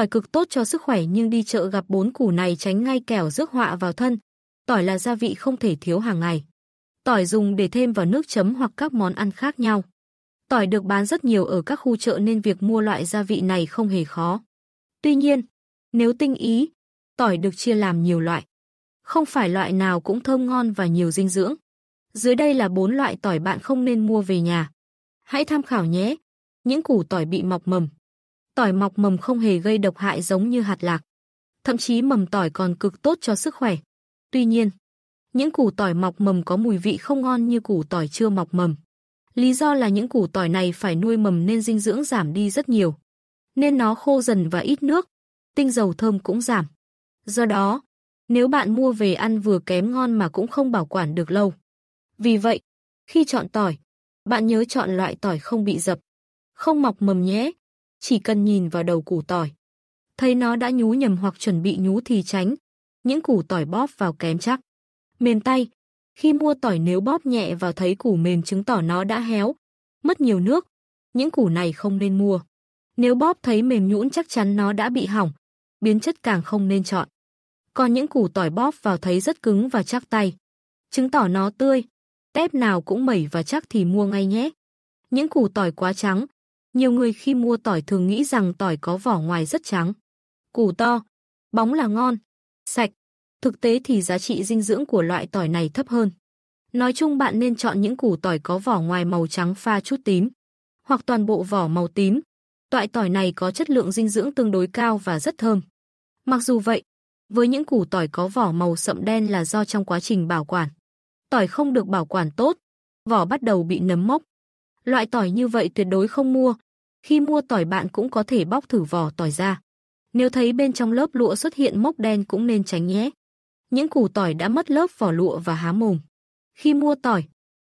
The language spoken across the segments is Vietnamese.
Tỏi cực tốt cho sức khỏe nhưng đi chợ gặp bốn củ này tránh ngay kẻo rước họa vào thân. Tỏi là gia vị không thể thiếu hàng ngày. Tỏi dùng để thêm vào nước chấm hoặc các món ăn khác nhau. Tỏi được bán rất nhiều ở các khu chợ nên việc mua loại gia vị này không hề khó. Tuy nhiên, nếu tinh ý, tỏi được chia làm nhiều loại. Không phải loại nào cũng thơm ngon và nhiều dinh dưỡng. Dưới đây là bốn loại tỏi bạn không nên mua về nhà. Hãy tham khảo nhé. Những củ tỏi bị mọc mầm tỏi mọc mầm không hề gây độc hại giống như hạt lạc. Thậm chí mầm tỏi còn cực tốt cho sức khỏe. Tuy nhiên, những củ tỏi mọc mầm có mùi vị không ngon như củ tỏi chưa mọc mầm. Lý do là những củ tỏi này phải nuôi mầm nên dinh dưỡng giảm đi rất nhiều. Nên nó khô dần và ít nước, tinh dầu thơm cũng giảm. Do đó, nếu bạn mua về ăn vừa kém ngon mà cũng không bảo quản được lâu. Vì vậy, khi chọn tỏi, bạn nhớ chọn loại tỏi không bị dập, không mọc mầm nhé chỉ cần nhìn vào đầu củ tỏi. Thấy nó đã nhú nhầm hoặc chuẩn bị nhú thì tránh, những củ tỏi bóp vào kém chắc. Mềm tay, khi mua tỏi nếu bóp nhẹ vào thấy củ mềm chứng tỏ nó đã héo, mất nhiều nước, những củ này không nên mua. Nếu bóp thấy mềm nhũn chắc chắn nó đã bị hỏng, biến chất càng không nên chọn. Còn những củ tỏi bóp vào thấy rất cứng và chắc tay, chứng tỏ nó tươi, tép nào cũng mẩy và chắc thì mua ngay nhé. Những củ tỏi quá trắng, nhiều người khi mua tỏi thường nghĩ rằng tỏi có vỏ ngoài rất trắng, củ to, bóng là ngon, sạch. Thực tế thì giá trị dinh dưỡng của loại tỏi này thấp hơn. Nói chung bạn nên chọn những củ tỏi có vỏ ngoài màu trắng pha chút tím, hoặc toàn bộ vỏ màu tím. Loại tỏi này có chất lượng dinh dưỡng tương đối cao và rất thơm. Mặc dù vậy, với những củ tỏi có vỏ màu sậm đen là do trong quá trình bảo quản, tỏi không được bảo quản tốt, vỏ bắt đầu bị nấm mốc. Loại tỏi như vậy tuyệt đối không mua. Khi mua tỏi bạn cũng có thể bóc thử vỏ tỏi ra. Nếu thấy bên trong lớp lụa xuất hiện mốc đen cũng nên tránh nhé. Những củ tỏi đã mất lớp vỏ lụa và há mồm. Khi mua tỏi,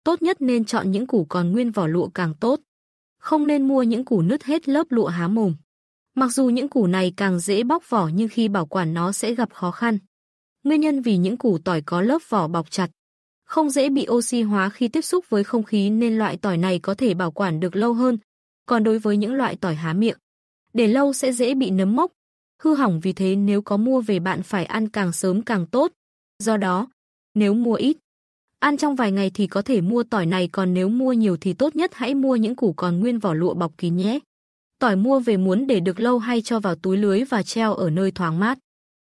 tốt nhất nên chọn những củ còn nguyên vỏ lụa càng tốt. Không nên mua những củ nứt hết lớp lụa há mồm. Mặc dù những củ này càng dễ bóc vỏ nhưng khi bảo quản nó sẽ gặp khó khăn. Nguyên nhân vì những củ tỏi có lớp vỏ bọc chặt, không dễ bị oxy hóa khi tiếp xúc với không khí nên loại tỏi này có thể bảo quản được lâu hơn. Còn đối với những loại tỏi há miệng, để lâu sẽ dễ bị nấm mốc, hư hỏng vì thế nếu có mua về bạn phải ăn càng sớm càng tốt. Do đó, nếu mua ít, ăn trong vài ngày thì có thể mua tỏi này còn nếu mua nhiều thì tốt nhất hãy mua những củ còn nguyên vỏ lụa bọc kín nhé. Tỏi mua về muốn để được lâu hay cho vào túi lưới và treo ở nơi thoáng mát.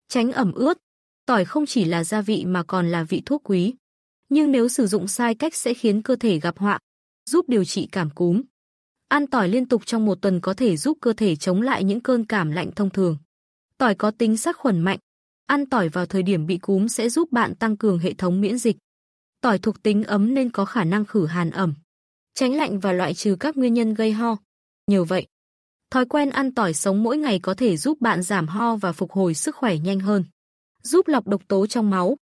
Tránh ẩm ướt, tỏi không chỉ là gia vị mà còn là vị thuốc quý nhưng nếu sử dụng sai cách sẽ khiến cơ thể gặp họa, giúp điều trị cảm cúm. Ăn tỏi liên tục trong một tuần có thể giúp cơ thể chống lại những cơn cảm lạnh thông thường. Tỏi có tính sát khuẩn mạnh. Ăn tỏi vào thời điểm bị cúm sẽ giúp bạn tăng cường hệ thống miễn dịch. Tỏi thuộc tính ấm nên có khả năng khử hàn ẩm, tránh lạnh và loại trừ các nguyên nhân gây ho. Nhờ vậy, thói quen ăn tỏi sống mỗi ngày có thể giúp bạn giảm ho và phục hồi sức khỏe nhanh hơn, giúp lọc độc tố trong máu,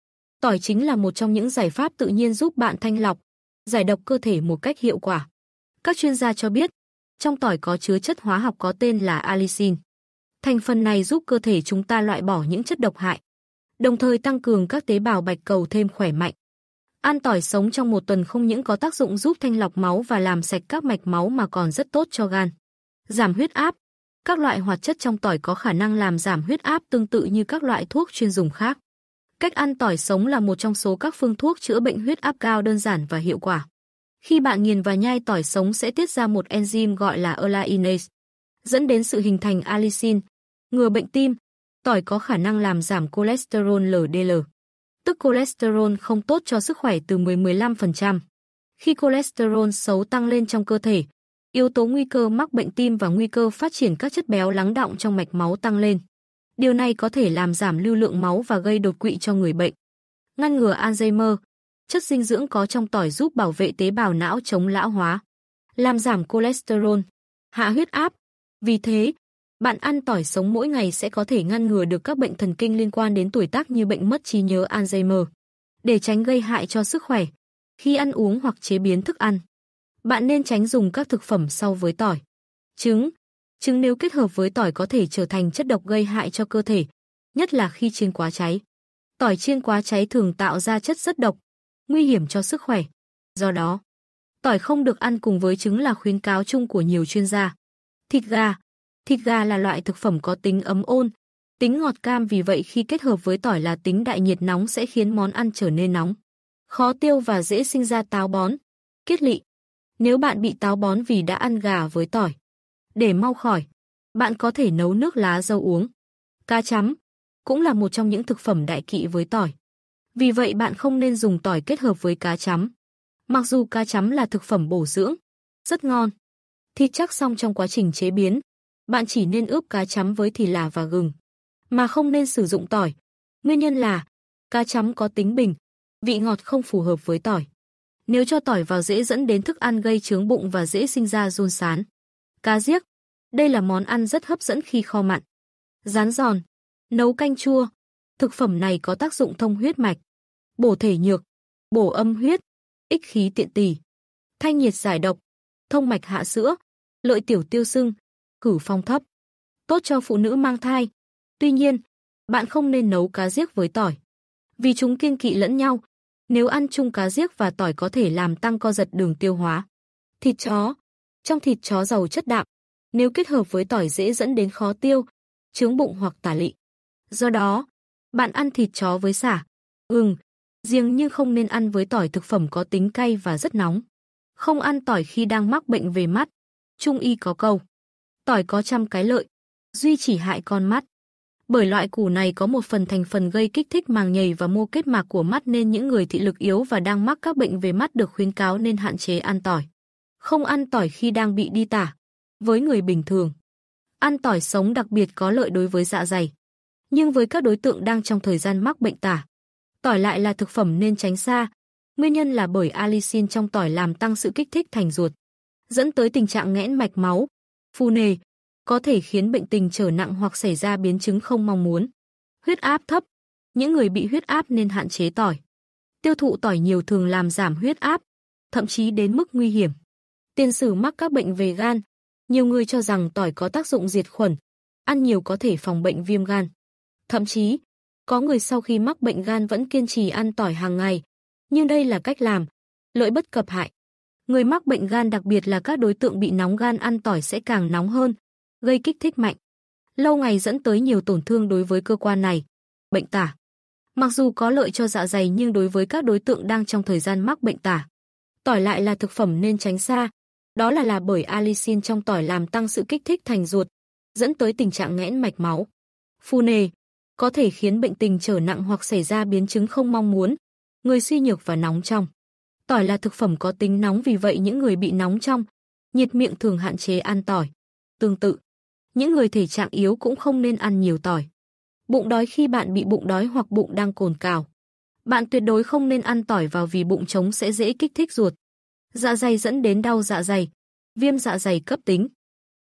Tỏi chính là một trong những giải pháp tự nhiên giúp bạn thanh lọc, giải độc cơ thể một cách hiệu quả. Các chuyên gia cho biết, trong tỏi có chứa chất hóa học có tên là allicin. Thành phần này giúp cơ thể chúng ta loại bỏ những chất độc hại, đồng thời tăng cường các tế bào bạch cầu thêm khỏe mạnh. Ăn tỏi sống trong một tuần không những có tác dụng giúp thanh lọc máu và làm sạch các mạch máu mà còn rất tốt cho gan. Giảm huyết áp. Các loại hoạt chất trong tỏi có khả năng làm giảm huyết áp tương tự như các loại thuốc chuyên dùng khác. Cách ăn tỏi sống là một trong số các phương thuốc chữa bệnh huyết áp cao đơn giản và hiệu quả. Khi bạn nghiền và nhai tỏi sống sẽ tiết ra một enzyme gọi là alainase dẫn đến sự hình thành allicin. Ngừa bệnh tim, tỏi có khả năng làm giảm cholesterol LDL, tức cholesterol không tốt cho sức khỏe từ 10-15%. Khi cholesterol xấu tăng lên trong cơ thể, yếu tố nguy cơ mắc bệnh tim và nguy cơ phát triển các chất béo lắng đọng trong mạch máu tăng lên. Điều này có thể làm giảm lưu lượng máu và gây đột quỵ cho người bệnh. Ngăn ngừa Alzheimer, chất dinh dưỡng có trong tỏi giúp bảo vệ tế bào não chống lão hóa, làm giảm cholesterol, hạ huyết áp. Vì thế, bạn ăn tỏi sống mỗi ngày sẽ có thể ngăn ngừa được các bệnh thần kinh liên quan đến tuổi tác như bệnh mất trí nhớ Alzheimer. Để tránh gây hại cho sức khỏe, khi ăn uống hoặc chế biến thức ăn, bạn nên tránh dùng các thực phẩm sau với tỏi. Trứng, Trứng nếu kết hợp với tỏi có thể trở thành chất độc gây hại cho cơ thể, nhất là khi chiên quá cháy. Tỏi chiên quá cháy thường tạo ra chất rất độc, nguy hiểm cho sức khỏe. Do đó, tỏi không được ăn cùng với trứng là khuyến cáo chung của nhiều chuyên gia. Thịt gà Thịt gà là loại thực phẩm có tính ấm ôn, tính ngọt cam vì vậy khi kết hợp với tỏi là tính đại nhiệt nóng sẽ khiến món ăn trở nên nóng, khó tiêu và dễ sinh ra táo bón, kiết lị. Nếu bạn bị táo bón vì đã ăn gà với tỏi, để mau khỏi. Bạn có thể nấu nước lá dâu uống. Cá chấm cũng là một trong những thực phẩm đại kỵ với tỏi. Vì vậy bạn không nên dùng tỏi kết hợp với cá chấm. Mặc dù cá chấm là thực phẩm bổ dưỡng, rất ngon, thịt chắc xong trong quá trình chế biến, bạn chỉ nên ướp cá chấm với thì là và gừng, mà không nên sử dụng tỏi. Nguyên nhân là cá chấm có tính bình, vị ngọt không phù hợp với tỏi. Nếu cho tỏi vào dễ dẫn đến thức ăn gây trướng bụng và dễ sinh ra run sán cá giếc. Đây là món ăn rất hấp dẫn khi kho mặn. Rán giòn, nấu canh chua. Thực phẩm này có tác dụng thông huyết mạch, bổ thể nhược, bổ âm huyết, ích khí tiện tỳ, thanh nhiệt giải độc, thông mạch hạ sữa, lợi tiểu tiêu sưng, cử phong thấp. Tốt cho phụ nữ mang thai. Tuy nhiên, bạn không nên nấu cá giếc với tỏi. Vì chúng kiêng kỵ lẫn nhau, nếu ăn chung cá giếc và tỏi có thể làm tăng co giật đường tiêu hóa. Thịt chó trong thịt chó giàu chất đạm, nếu kết hợp với tỏi dễ dẫn đến khó tiêu, chướng bụng hoặc tả lị. Do đó, bạn ăn thịt chó với sả, gừng, riêng nhưng không nên ăn với tỏi thực phẩm có tính cay và rất nóng. Không ăn tỏi khi đang mắc bệnh về mắt. Trung y có câu, tỏi có trăm cái lợi, duy chỉ hại con mắt. Bởi loại củ này có một phần thành phần gây kích thích màng nhầy và mô kết mạc của mắt nên những người thị lực yếu và đang mắc các bệnh về mắt được khuyến cáo nên hạn chế ăn tỏi không ăn tỏi khi đang bị đi tả. Với người bình thường, ăn tỏi sống đặc biệt có lợi đối với dạ dày. Nhưng với các đối tượng đang trong thời gian mắc bệnh tả, tỏi lại là thực phẩm nên tránh xa. Nguyên nhân là bởi allicin trong tỏi làm tăng sự kích thích thành ruột, dẫn tới tình trạng nghẽn mạch máu, phù nề, có thể khiến bệnh tình trở nặng hoặc xảy ra biến chứng không mong muốn. Huyết áp thấp, những người bị huyết áp nên hạn chế tỏi. Tiêu thụ tỏi nhiều thường làm giảm huyết áp, thậm chí đến mức nguy hiểm tiền sử mắc các bệnh về gan. Nhiều người cho rằng tỏi có tác dụng diệt khuẩn, ăn nhiều có thể phòng bệnh viêm gan. Thậm chí, có người sau khi mắc bệnh gan vẫn kiên trì ăn tỏi hàng ngày, nhưng đây là cách làm, lợi bất cập hại. Người mắc bệnh gan đặc biệt là các đối tượng bị nóng gan ăn tỏi sẽ càng nóng hơn, gây kích thích mạnh. Lâu ngày dẫn tới nhiều tổn thương đối với cơ quan này. Bệnh tả Mặc dù có lợi cho dạ dày nhưng đối với các đối tượng đang trong thời gian mắc bệnh tả, tỏi lại là thực phẩm nên tránh xa, đó là là bởi alicin trong tỏi làm tăng sự kích thích thành ruột, dẫn tới tình trạng nghẽn mạch máu. Phù nề có thể khiến bệnh tình trở nặng hoặc xảy ra biến chứng không mong muốn, người suy nhược và nóng trong. Tỏi là thực phẩm có tính nóng vì vậy những người bị nóng trong, nhiệt miệng thường hạn chế ăn tỏi. Tương tự, những người thể trạng yếu cũng không nên ăn nhiều tỏi. Bụng đói khi bạn bị bụng đói hoặc bụng đang cồn cào. Bạn tuyệt đối không nên ăn tỏi vào vì bụng trống sẽ dễ kích thích ruột dạ dày dẫn đến đau dạ dày, viêm dạ dày cấp tính.